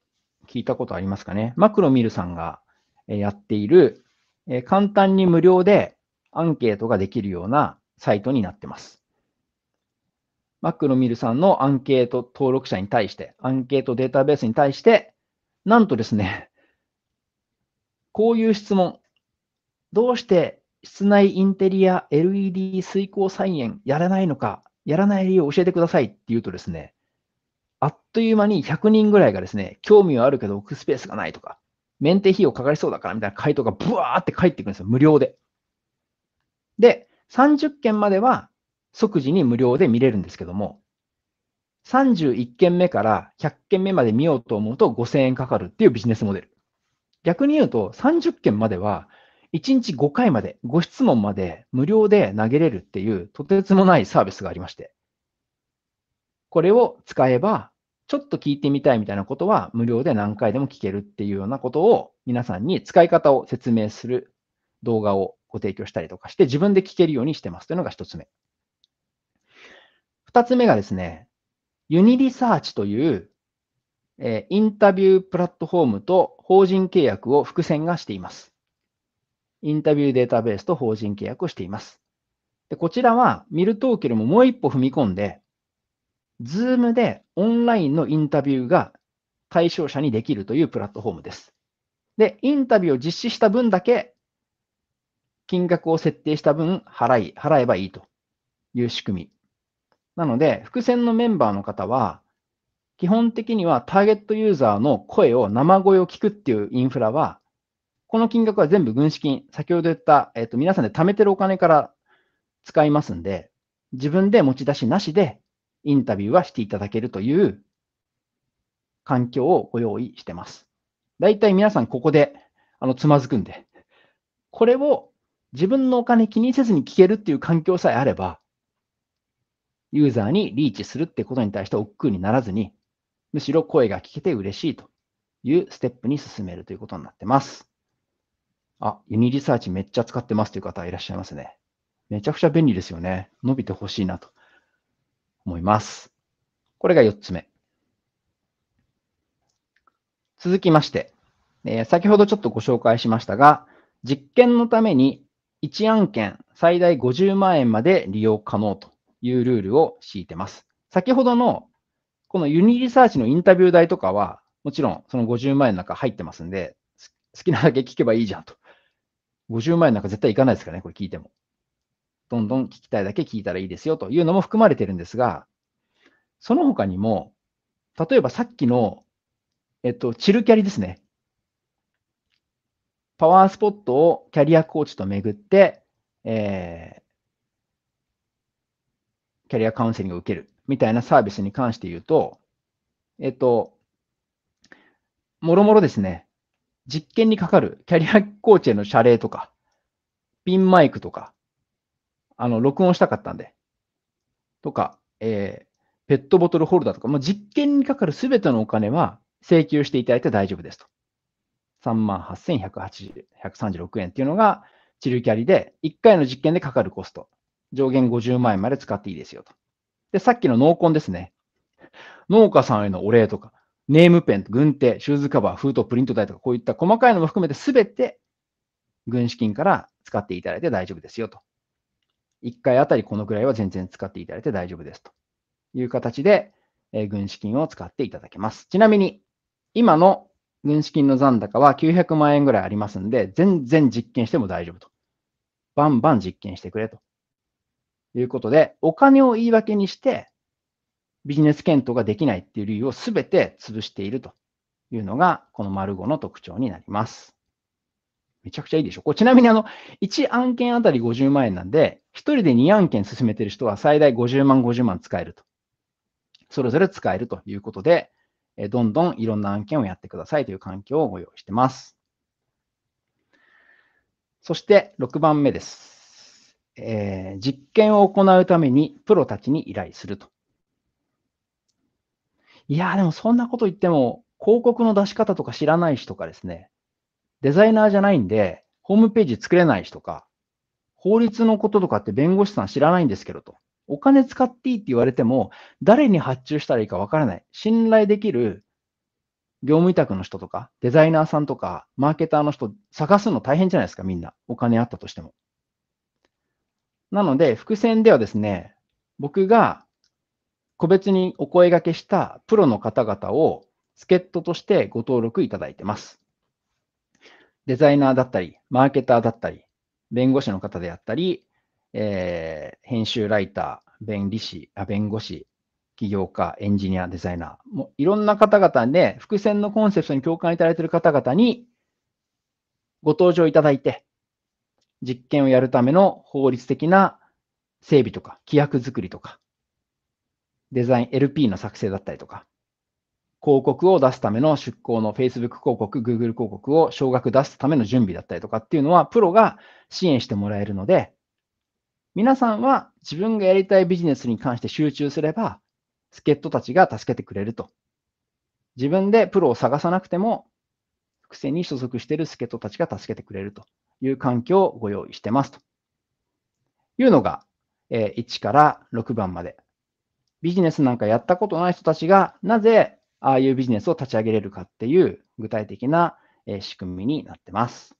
聞いたことありますかねマクロミルさんがやっている、簡単に無料でアンケートができるようなサイトになってます。マクロミルさんのアンケート登録者に対して、アンケートデータベースに対して、なんとですね、こういう質問。どうして室内インテリア LED 水耕菜園やらないのかやらない理由を教えてくださいって言うとですね、あっという間に100人ぐらいがですね、興味はあるけど置くスペースがないとか、メンテ費用かかりそうだからみたいな回答がブワーって返ってくるんですよ、無料で。で、30件までは即時に無料で見れるんですけども、31件目から100件目まで見ようと思うと5000円かかるっていうビジネスモデル。逆に言うと、30件までは1日5回まで、5質問まで無料で投げれるっていうとてつもないサービスがありまして、これを使えば、ちょっと聞いてみたいみたいなことは無料で何回でも聞けるっていうようなことを皆さんに使い方を説明する動画をご提供したりとかして自分で聞けるようにしてますというのが一つ目。二つ目がですね、ユニリサーチという、えインタビュープラットフォームと法人契約を伏線がしています。インタビューデータベースと法人契約をしています。でこちらは、ミルトーキルももう一歩踏み込んで、ズームでオンラインのインタビューが対象者にできるというプラットフォームです。で、インタビューを実施した分だけ、金額を設定した分払い、払えばいいという仕組み。なので、伏線のメンバーの方は、基本的にはターゲットユーザーの声を生声を聞くっていうインフラはこの金額は全部軍資金、先ほど言った、えっ、と、皆さんで貯めてるお金から使いますんで、自分で持ち出しなしでインタビューはしていただけるという環境をご用意してます。大体皆さんここで、あの、つまずくんで、これを自分のお金気にせずに聞けるっていう環境さえあれば、ユーザーにリーチするってことに対して億劫にならずに、むしろ声が聞けて嬉しいというステップに進めるということになってます。あ、ユニリサーチめっちゃ使ってますという方いらっしゃいますね。めちゃくちゃ便利ですよね。伸びてほしいなと思います。これが4つ目。続きまして、えー、先ほどちょっとご紹介しましたが、実験のために1案件最大50万円まで利用可能というルールを敷いてます。先ほどのこのユニリサーチのインタビュー代とかは、もちろんその50万円の中入ってますんで、好きなだけ聞けばいいじゃんと50万円なんか絶対いかないですからね、これ聞いても。どんどん聞きたいだけ聞いたらいいですよというのも含まれてるんですが、その他にも、例えばさっきの、えっと、チルキャリですね。パワースポットをキャリアコーチと巡って、えー、キャリアカウンセリングを受けるみたいなサービスに関して言うと、えっと、もろもろですね、実験にかかるキャリアコーチへの謝礼とか、ピンマイクとか、あの、録音したかったんで、とか、えー、ペットボトルホルダーとか、まあ、実験にかかるすべてのお金は請求していただいて大丈夫ですと。38,136円っていうのが、チルキャリで、1回の実験でかかるコスト。上限50万円まで使っていいですよと。で、さっきの濃紺ですね。農家さんへのお礼とか、ネームペン、軍手、シューズカバー、封筒、プリント代とか、こういった細かいのも含めてすべて軍資金から使っていただいて大丈夫ですよと。1回あたりこのくらいは全然使っていただいて大丈夫ですという形で、えー、軍資金を使っていただけます。ちなみに、今の軍資金の残高は900万円ぐらいありますんで、全然実験しても大丈夫と。バンバン実験してくれと。いうことで、お金を言い訳にして、ビジネス検討ができないっていう理由をすべて潰しているというのが、この丸5の特徴になります。めちゃくちゃいいでしょ。これちなみにあの、1案件あたり50万円なんで、1人で2案件進めてる人は最大50万、50万使えると。それぞれ使えるということで、どんどんいろんな案件をやってくださいという環境をご用意してます。そして6番目です。えー、実験を行うためにプロたちに依頼すると。いやー、でもそんなこと言っても、広告の出し方とか知らない人かですね、デザイナーじゃないんで、ホームページ作れない人か、法律のこととかって弁護士さん知らないんですけどと。お金使っていいって言われても、誰に発注したらいいかわからない。信頼できる業務委託の人とか、デザイナーさんとか、マーケターの人、探すの大変じゃないですか、みんな。お金あったとしても。なので、伏線ではですね、僕が個別にお声がけしたプロの方々を助っ人としてご登録いただいてます。デザイナーだったり、マーケターだったり、弁護士の方であったり、えー、編集ライター、弁理士あ、弁護士、起業家、エンジニア、デザイナー、もういろんな方々で、伏線のコンセプトに共感いただいている方々にご登場いただいて、実験をやるための法律的な整備とか、規約作りとか、デザイン LP の作成だったりとか、広告を出すための出向の Facebook 広告、Google 広告を少額出すための準備だったりとかっていうのは、プロが支援してもらえるので、皆さんは自分がやりたいビジネスに関して集中すれば、助っ人たちが助けてくれると。自分でプロを探さなくても、複製に所属している助っ人たちが助けてくれるという環境をご用意してますというのが、え1から6番までビジネスなんかやったことない人たちが、なぜああいうビジネスを立ち上げれるかっていう具体的な仕組みになってます。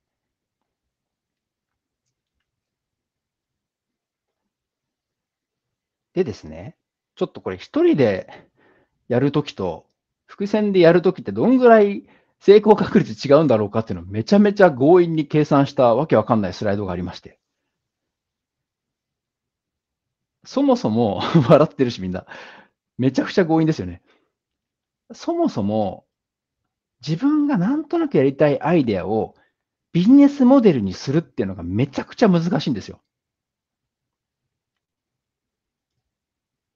でですね、ちょっとこれ一人でやるときと、伏線でやるときってどんぐらい成功確率違うんだろうかっていうのをめちゃめちゃ強引に計算したわけわかんないスライドがありまして。そもそも 笑ってるしみんな、めちゃくちゃ強引ですよね。そもそも、自分がなんとなくやりたいアイデアをビジネスモデルにするっていうのがめちゃくちゃ難しいんですよ。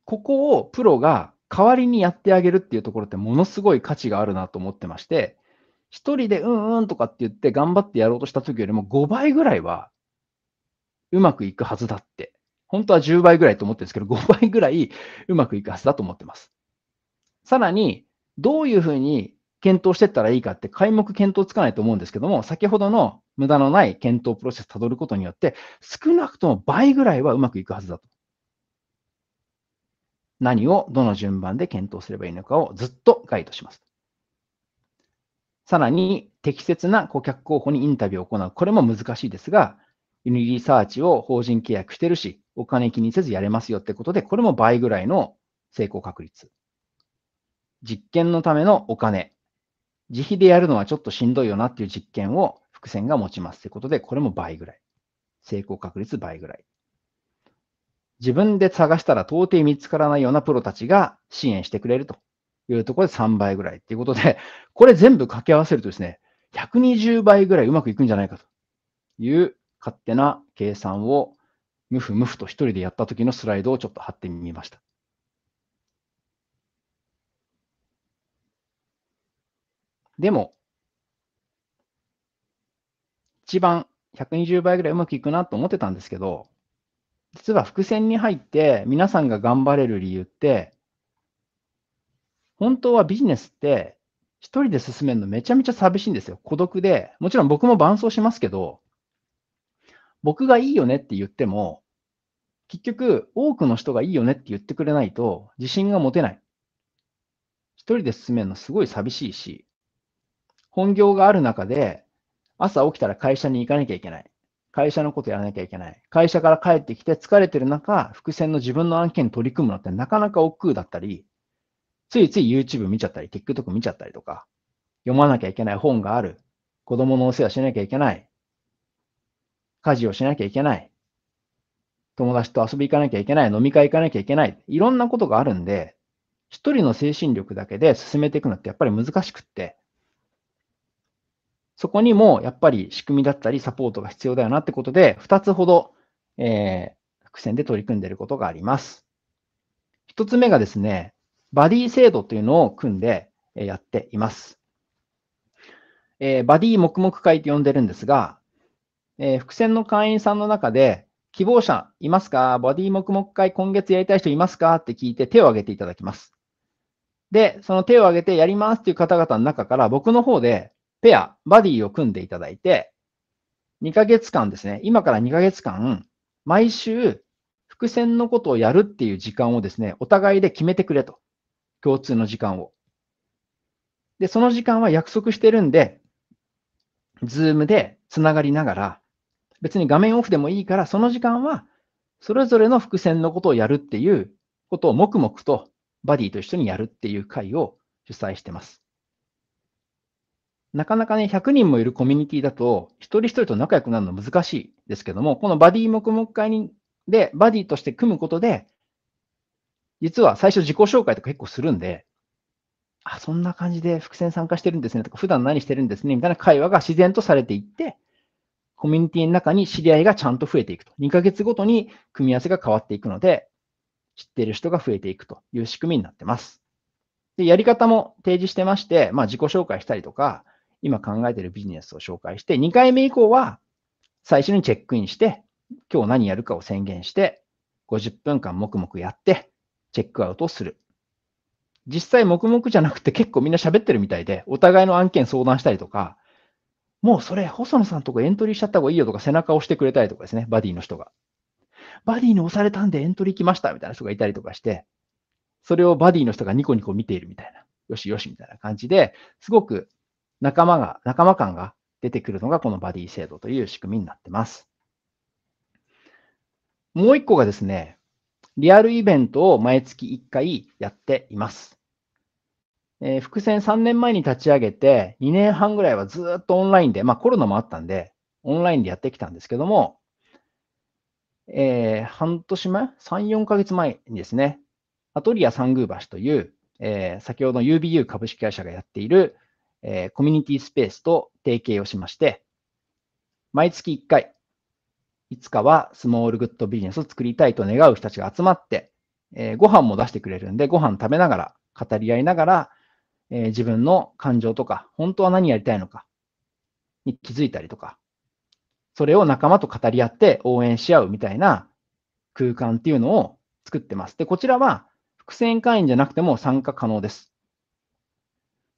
ここをプロが代わりにやってあげるっていうところってものすごい価値があるなと思ってまして、一人でうんうんとかって言って頑張ってやろうとした時よりも5倍ぐらいはうまくいくはずだって本当は10倍ぐらいと思ってるんですけど、5倍ぐらいうまくいくはずだと思ってます。さらに、どういうふうに検討していったらいいかって、開目検討つかないと思うんですけども、先ほどの無駄のない検討プロセスたどることによって、少なくとも倍ぐらいはうまくいくはずだと。何をどの順番で検討すればいいのかをずっとガイドします。さらに、適切な顧客候補にインタビューを行う。これも難しいですが、ユニリサーチを法人契約してるし、お金気にせずやれますよってことで、これも倍ぐらいの成功確率。実験のためのお金。自費でやるのはちょっとしんどいよなっていう実験を伏線が持ちますってことで、これも倍ぐらい。成功確率倍ぐらい。自分で探したら到底見つからないようなプロたちが支援してくれるというところで3倍ぐらいっていうことで、これ全部掛け合わせるとですね、120倍ぐらいうまくいくんじゃないかという勝手な計算をムフムフと一人でやった時のスライドをちょっと貼ってみました。でも、一番120倍ぐらいうまくいくなと思ってたんですけど、実は伏線に入って皆さんが頑張れる理由って、本当はビジネスって一人で進めるのめちゃめちゃ寂しいんですよ。孤独で、もちろん僕も伴走しますけど、僕がいいよねって言っても、結局、多くの人がいいよねって言ってくれないと、自信が持てない。一人で進めるのすごい寂しいし、本業がある中で、朝起きたら会社に行かなきゃいけない。会社のことやらなきゃいけない。会社から帰ってきて疲れてる中、伏線の自分の案件に取り組むのってなかなか億劫だったり、ついつい YouTube 見ちゃったり、TikTok 見ちゃったりとか、読まなきゃいけない本がある。子供のお世話しなきゃいけない。家事をしなきゃいけない。友達と遊び行かなきゃいけない。飲み会行かなきゃいけない。いろんなことがあるんで、一人の精神力だけで進めていくのってやっぱり難しくって、そこにもやっぱり仕組みだったりサポートが必要だよなってことで、二つほど、えー、伏線で取り組んでいることがあります。一つ目がですね、バディ制度というのを組んでやっています。えー、バディ黙々会と呼んでるんですが、えー、伏線の会員さんの中で、希望者いますかボディ黙々会今月やりたい人いますかって聞いて手を挙げていただきます。で、その手を挙げてやりますっていう方々の中から僕の方でペア、バディを組んでいただいて、2ヶ月間ですね、今から2ヶ月間、毎週伏線のことをやるっていう時間をですね、お互いで決めてくれと。共通の時間を。で、その時間は約束してるんで、ズームでつながりながら、別に画面オフでもいいから、その時間は、それぞれの伏線のことをやるっていうことを黙々とバディと一緒にやるっていう会を主催してます。なかなかね、100人もいるコミュニティだと、一人一人と仲良くなるの難しいですけども、このバディ黙々会にで、バディとして組むことで、実は最初自己紹介とか結構するんで、あ、そんな感じで伏線参加してるんですねとか、普段何してるんですねみたいな会話が自然とされていって、コミュニティの中に知り合いがちゃんと増えていくと。2ヶ月ごとに組み合わせが変わっていくので、知ってる人が増えていくという仕組みになってます。で、やり方も提示してまして、まあ自己紹介したりとか、今考えてるビジネスを紹介して、2回目以降は最初にチェックインして、今日何やるかを宣言して、50分間黙々やって、チェックアウトをする。実際黙々じゃなくて結構みんな喋ってるみたいで、お互いの案件相談したりとか、もうそれ、細野さんとこエントリーしちゃった方がいいよとか、背中を押してくれたりとかですね、バディの人が。バディに押されたんでエントリー来ましたみたいな人がいたりとかして、それをバディの人がニコニコ見ているみたいな、よしよしみたいな感じで、すごく仲間が、仲間感が出てくるのがこのバディ制度という仕組みになってます。もう一個がですね、リアルイベントを毎月1回やっています。えー、伏線3年前に立ち上げて、2年半ぐらいはずっとオンラインで、まあコロナもあったんで、オンラインでやってきたんですけども、えー、半年前 ?3、4ヶ月前にですね、アトリア三ー橋という、えー、先ほどの UBU 株式会社がやっている、えー、コミュニティスペースと提携をしまして、毎月1回、いつかはスモールグッドビジネスを作りたいと願う人たちが集まって、えー、ご飯も出してくれるんで、ご飯食べながら、語り合いながら、えー、自分の感情とか、本当は何やりたいのかに気づいたりとか、それを仲間と語り合って応援し合うみたいな空間っていうのを作ってます。で、こちらは伏線会員じゃなくても参加可能です。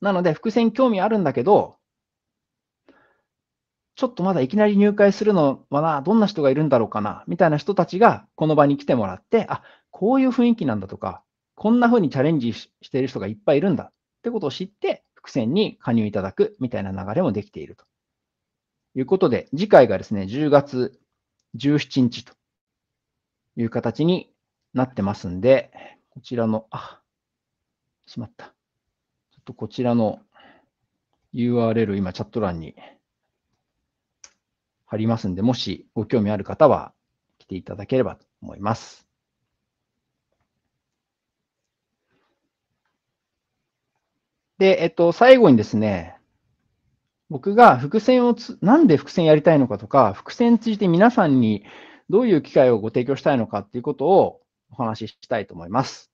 なので、伏線興味あるんだけど、ちょっとまだいきなり入会するのはな、どんな人がいるんだろうかな、みたいな人たちがこの場に来てもらって、あ、こういう雰囲気なんだとか、こんな風にチャレンジしている人がいっぱいいるんだってことを知って、伏線に加入いただくみたいな流れもできていると。いうことで、次回がですね、10月17日という形になってますんで、こちらの、あ、しまった。ちょっとこちらの URL、今チャット欄に貼りますんで、もしご興味ある方は来ていただければと思います。で、えっと、最後にですね、僕が伏線をつ、なんで伏線やりたいのかとか、伏線について皆さんにどういう機会をご提供したいのかっていうことをお話ししたいと思います。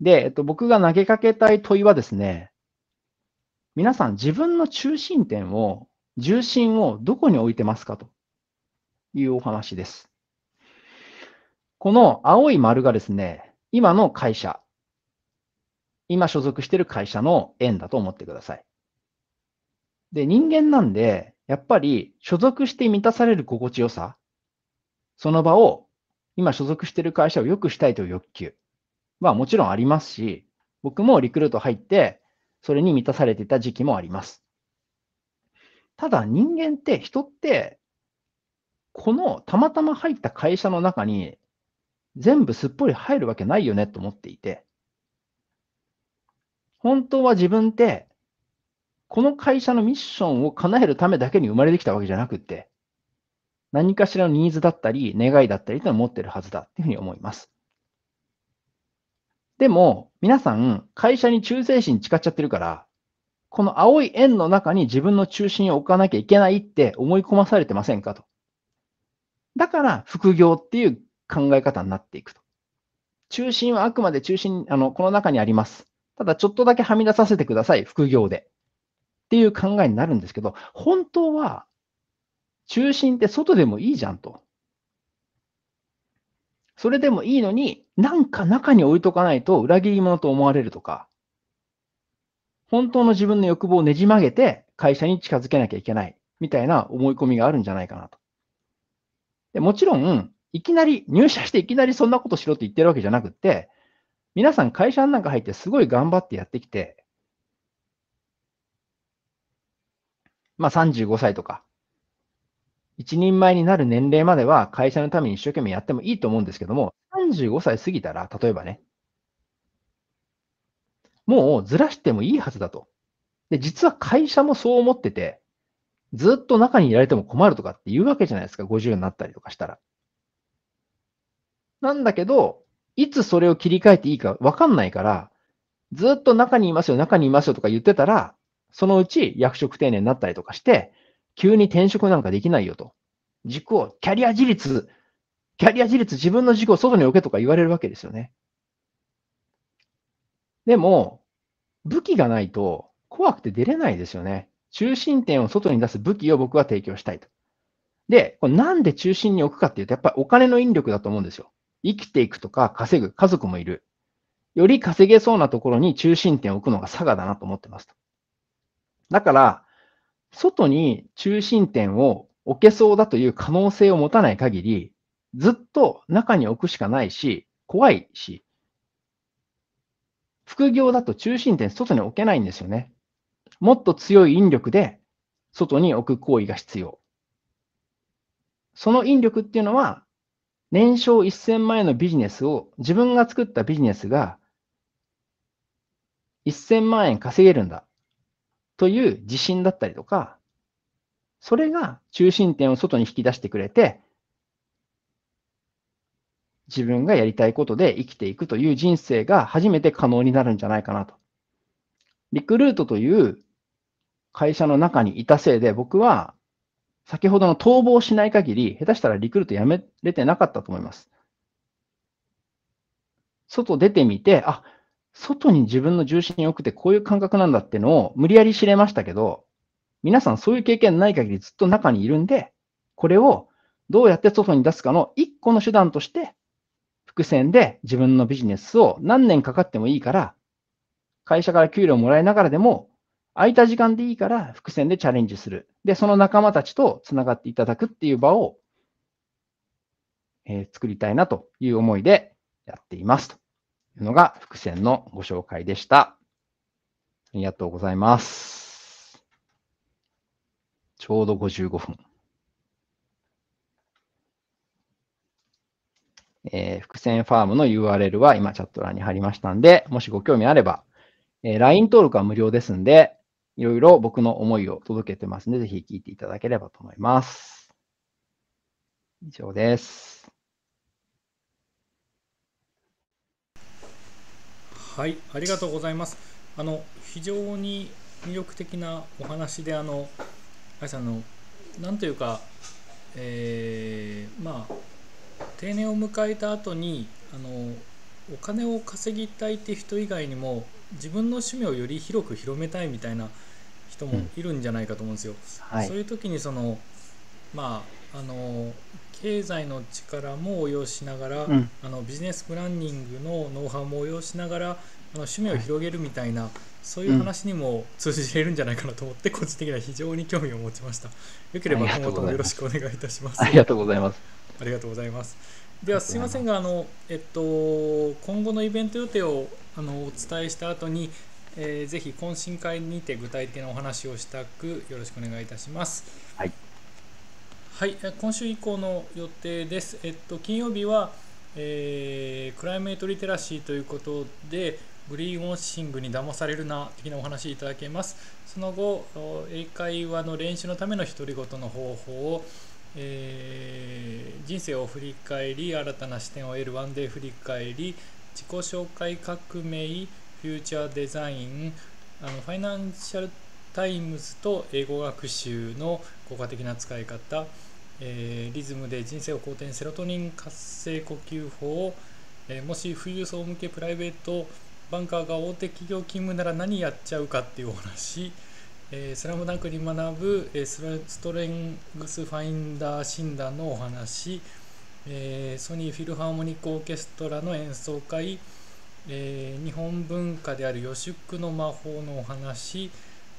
で、えっと、僕が投げかけたい問いはですね、皆さん自分の中心点を、重心をどこに置いてますかというお話です。この青い丸がですね、今の会社、今所属している会社の縁だと思ってください。で、人間なんで、やっぱり所属して満たされる心地よさ、その場を、今所属している会社を良くしたいという欲求はもちろんありますし、僕もリクルート入って、それに満たされていた時期もあります。ただ人間って、人って、このたまたま入った会社の中に全部すっぽり入るわけないよねと思っていて、本当は自分って、この会社のミッションを叶えるためだけに生まれてきたわけじゃなくて、何かしらのニーズだったり、願いだったりというのを持ってるはずだっていうふうに思います。でも、皆さん、会社に忠誠心誓っちゃってるから、この青い円の中に自分の中心を置かなきゃいけないって思い込まされてませんかと。だから、副業っていう考え方になっていくと。中心はあくまで中心、あの、この中にあります。ただちょっとだけはみ出させてください、副業で。っていう考えになるんですけど、本当は、中心って外でもいいじゃんと。それでもいいのに、なんか中に置いとかないと裏切り者と思われるとか、本当の自分の欲望をねじ曲げて会社に近づけなきゃいけないみたいな思い込みがあるんじゃないかなと。でもちろん、いきなり、入社していきなりそんなことしろって言ってるわけじゃなくって、皆さん会社の中入ってすごい頑張ってやってきて、まあ35歳とか、一人前になる年齢までは会社のために一生懸命やってもいいと思うんですけども、35歳過ぎたら、例えばね、もうずらしてもいいはずだと。で、実は会社もそう思ってて、ずっと中にいられても困るとかって言うわけじゃないですか、50になったりとかしたら。なんだけど、いつそれを切り替えていいかわかんないから、ずっと中にいますよ、中にいますよとか言ってたら、そのうち役職定年になったりとかして、急に転職なんかできないよと。軸を、キャリア自立、キャリア自立、自分の軸を外に置けとか言われるわけですよね。でも、武器がないと怖くて出れないですよね。中心点を外に出す武器を僕は提供したいと。で、これなんで中心に置くかっていうと、やっぱりお金の引力だと思うんですよ。生きていくとか稼ぐ、家族もいる。より稼げそうなところに中心点を置くのが佐賀だなと思ってますだから、外に中心点を置けそうだという可能性を持たない限り、ずっと中に置くしかないし、怖いし、副業だと中心点外に置けないんですよね。もっと強い引力で外に置く行為が必要。その引力っていうのは年商1000万円のビジネスを、自分が作ったビジネスが1000万円稼げるんだという自信だったりとか、それが中心点を外に引き出してくれて、自分がやりたいことで生きていくという人生が初めて可能になるんじゃないかなと。リクルートという会社の中にいたせいで僕は先ほどの逃亡しない限り、下手したらリクルートやめれてなかったと思います。外出てみて、あ、外に自分の重心を置くってこういう感覚なんだってのを無理やり知れましたけど、皆さんそういう経験ない限りずっと中にいるんで、これをどうやって外に出すかの一個の手段として、伏線で自分のビジネスを何年かかってもいいから、会社から給料もらいながらでも空いた時間でいいから伏線でチャレンジする。で、その仲間たちとつながっていただくっていう場を、えー、作りたいなという思いでやっていますというのが伏線のご紹介でした。ありがとうございます。ちょうど55分。えー、伏線ファームの URL は今チャット欄に貼りましたんで、もしご興味あれば、えー、LINE 登録は無料ですんで、いろいろ僕の思いを届けてますので、ぜひ聞いていただければと思います。以上です。はい、ありがとうございます。あの非常に魅力的なお話で、あの愛さんのなんというか、えー、まあ定年を迎えた後にあのお金を稼ぎたいって人以外にも自分の趣味をより広く広めたいみたいな人もいるんじゃないかと思うんですよ。うんはい、そういう時にそのまああの経済の力も応用しながら、うん、あのビジネスプランニングのノウハウも応用しながらあの趣味を広げるみたいな、はい、そういう話にも通じれるんじゃないかなと思って、うん、個人的には非常に興味を持ちましたよければ今後ともよろしくお願いいたしますありがとうございますありがとうございますではすいませんがあの、えっと、今後のイベント予定をあのお伝えした後にえー、ぜひ懇親会にて具体的なお話をしたくよろしくお願いいたします。はい、はい、今週以降の予定です。えっと、金曜日は、えー、クライメートリテラシーということでグリーンウォッシングに騙されるな的なお話いただけます。その後英会話の練習のための独り言の方法をえー、人生を振り返り新たな視点を得るワンデー振り返り自己紹介革命フューチャーデザインあのファイナンシャルタイムズと英語学習の効果的な使い方、えー、リズムで人生を好転セロトニン活性呼吸法、えー、もし富裕層向けプライベートバンカーが大手企業勤務なら何やっちゃうかっていうお話えー、スラムダンクに学ぶ、えー、ストレングスファインダー診断のお話、えー、ソニーフィルハーモニックオーケストラの演奏会、えー、日本文化である予宿の魔法のお話、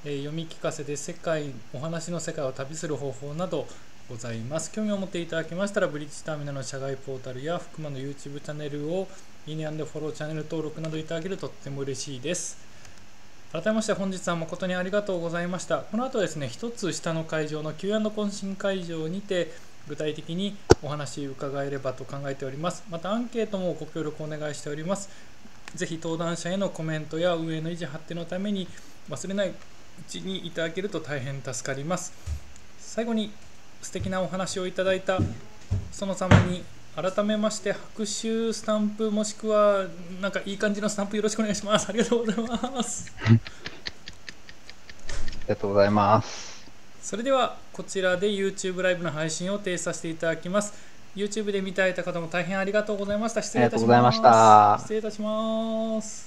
えー、読み聞かせで世界お話の世界を旅する方法などございます興味を持っていただきましたらブリッジターミナルの社外ポータルや福間の YouTube チャンネルをいいねフォローチャンネル登録などいただけるととっても嬉しいです改めまして本日は誠にありがとうございましたこの後ですね1つ下の会場の Q&A 懇親会場にて具体的にお話伺えればと考えております。またアンケートもご協力お願いしております。ぜひ登壇者へのコメントや運営の維持発展のために忘れないうちにいただけると大変助かります最後に素敵なお話をいただいたその様に改めまして拍手スタンプもしくはなんかいい感じのスタンプよろしくお願いしますありがとうございますありがとうございますそれではこちらで YouTube ライブの配信を停止させていただきます YouTube で見ていた方も大変ありがとうございました。失礼いたします。失礼いたします。